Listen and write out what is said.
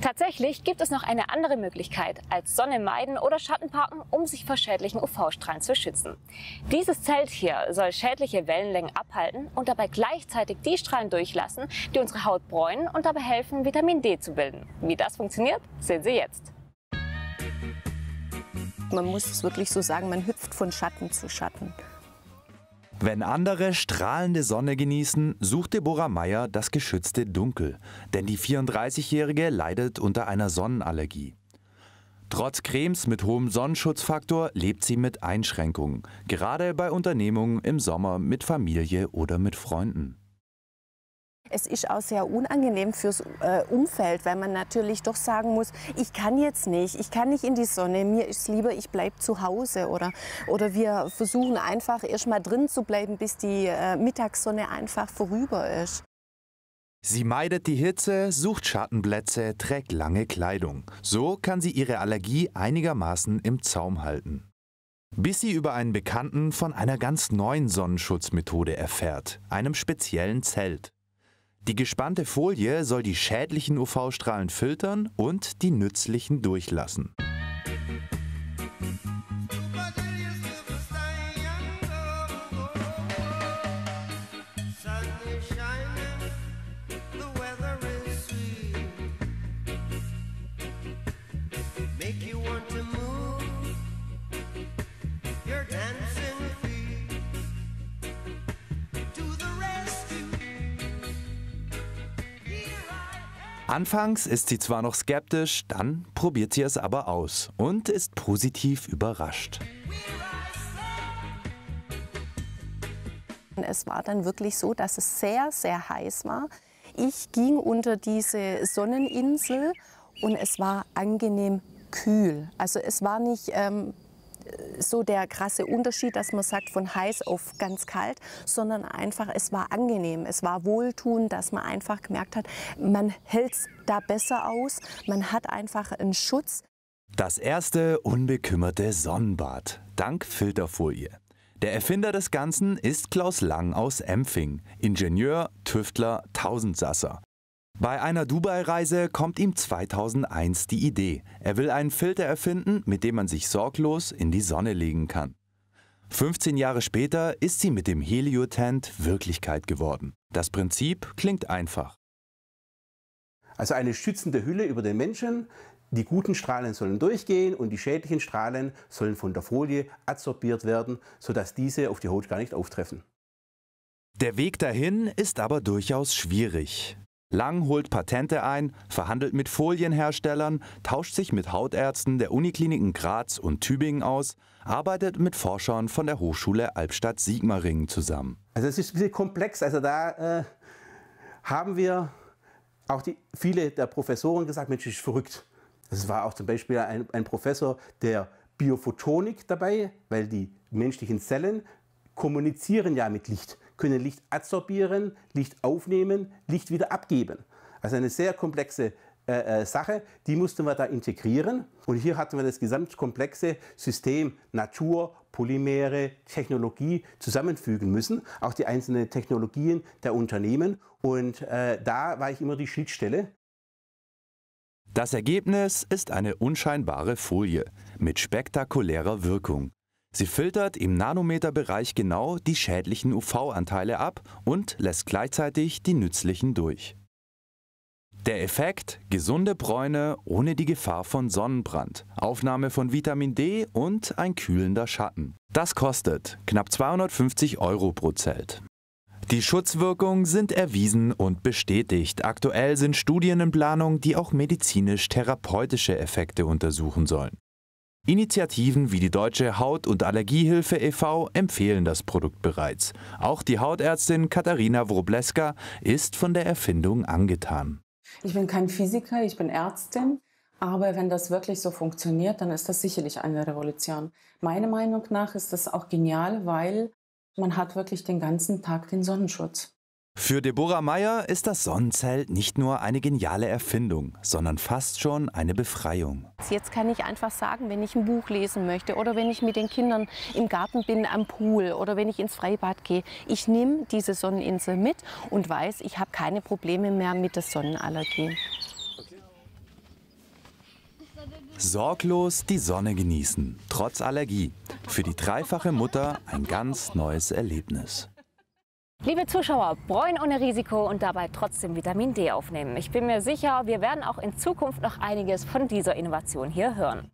Tatsächlich gibt es noch eine andere Möglichkeit, als Sonne meiden oder Schatten parken, um sich vor schädlichen UV-Strahlen zu schützen. Dieses Zelt hier soll schädliche Wellenlängen abhalten und dabei gleichzeitig die Strahlen durchlassen, die unsere Haut bräunen und dabei helfen, Vitamin D zu bilden. Wie das funktioniert, sehen Sie jetzt. Man muss es wirklich so sagen, man hüpft von Schatten zu Schatten. Wenn andere strahlende Sonne genießen, sucht Deborah Meyer das geschützte Dunkel. Denn die 34-Jährige leidet unter einer Sonnenallergie. Trotz Cremes mit hohem Sonnenschutzfaktor lebt sie mit Einschränkungen. Gerade bei Unternehmungen im Sommer mit Familie oder mit Freunden. Es ist auch sehr unangenehm fürs äh, Umfeld, weil man natürlich doch sagen muss, ich kann jetzt nicht, ich kann nicht in die Sonne, mir ist lieber, ich bleibe zu Hause. Oder, oder wir versuchen einfach erst mal drin zu bleiben, bis die äh, Mittagssonne einfach vorüber ist. Sie meidet die Hitze, sucht Schattenplätze, trägt lange Kleidung. So kann sie ihre Allergie einigermaßen im Zaum halten. Bis sie über einen Bekannten von einer ganz neuen Sonnenschutzmethode erfährt, einem speziellen Zelt. Die gespannte Folie soll die schädlichen UV-Strahlen filtern und die nützlichen durchlassen. Anfangs ist sie zwar noch skeptisch, dann probiert sie es aber aus und ist positiv überrascht. Es war dann wirklich so, dass es sehr, sehr heiß war. Ich ging unter diese Sonneninsel und es war angenehm kühl. Also es war nicht ähm, so der krasse Unterschied, dass man sagt von heiß auf ganz kalt, sondern einfach, es war angenehm, es war wohltuend, dass man einfach gemerkt hat, man hält es da besser aus, man hat einfach einen Schutz. Das erste unbekümmerte Sonnenbad, dank Filterfolie. Der Erfinder des Ganzen ist Klaus Lang aus Empfing, Ingenieur, Tüftler, Tausendsasser. Bei einer Dubai-Reise kommt ihm 2001 die Idee. Er will einen Filter erfinden, mit dem man sich sorglos in die Sonne legen kann. 15 Jahre später ist sie mit dem Heliotent Wirklichkeit geworden. Das Prinzip klingt einfach. Also eine schützende Hülle über den Menschen. Die guten Strahlen sollen durchgehen und die schädlichen Strahlen sollen von der Folie adsorbiert werden, sodass diese auf die Haut gar nicht auftreffen. Der Weg dahin ist aber durchaus schwierig. Lang holt Patente ein, verhandelt mit Folienherstellern, tauscht sich mit Hautärzten der Unikliniken Graz und Tübingen aus, arbeitet mit Forschern von der Hochschule Albstadt-Sigmaringen zusammen. Also es ist ein bisschen komplex. Also da äh, haben wir auch die, viele der Professoren gesagt, Mensch, das ist verrückt. Es war auch zum Beispiel ein, ein Professor der Biophotonik dabei, weil die menschlichen Zellen kommunizieren ja mit Licht können Licht adsorbieren, Licht aufnehmen, Licht wieder abgeben. Also eine sehr komplexe äh, äh, Sache, die mussten wir da integrieren. Und hier hatten wir das gesamtkomplexe System Natur, Polymere, Technologie zusammenfügen müssen, auch die einzelnen Technologien der Unternehmen. Und äh, da war ich immer die Schnittstelle. Das Ergebnis ist eine unscheinbare Folie mit spektakulärer Wirkung. Sie filtert im Nanometerbereich genau die schädlichen UV-Anteile ab und lässt gleichzeitig die nützlichen durch. Der Effekt gesunde Bräune ohne die Gefahr von Sonnenbrand, Aufnahme von Vitamin D und ein kühlender Schatten. Das kostet knapp 250 Euro pro Zelt. Die Schutzwirkungen sind erwiesen und bestätigt. Aktuell sind Studien in Planung, die auch medizinisch-therapeutische Effekte untersuchen sollen. Initiativen wie die Deutsche Haut- und Allergiehilfe e.V. empfehlen das Produkt bereits. Auch die Hautärztin Katharina Wrobleska ist von der Erfindung angetan. Ich bin kein Physiker, ich bin Ärztin. Aber wenn das wirklich so funktioniert, dann ist das sicherlich eine Revolution. Meiner Meinung nach ist das auch genial, weil man hat wirklich den ganzen Tag den Sonnenschutz. Für Deborah Meyer ist das Sonnenzelt nicht nur eine geniale Erfindung, sondern fast schon eine Befreiung. Jetzt kann ich einfach sagen, wenn ich ein Buch lesen möchte oder wenn ich mit den Kindern im Garten bin am Pool oder wenn ich ins Freibad gehe, ich nehme diese Sonneninsel mit und weiß, ich habe keine Probleme mehr mit der Sonnenallergie. Sorglos die Sonne genießen, trotz Allergie. Für die dreifache Mutter ein ganz neues Erlebnis. Liebe Zuschauer, bräunen ohne Risiko und dabei trotzdem Vitamin D aufnehmen. Ich bin mir sicher, wir werden auch in Zukunft noch einiges von dieser Innovation hier hören.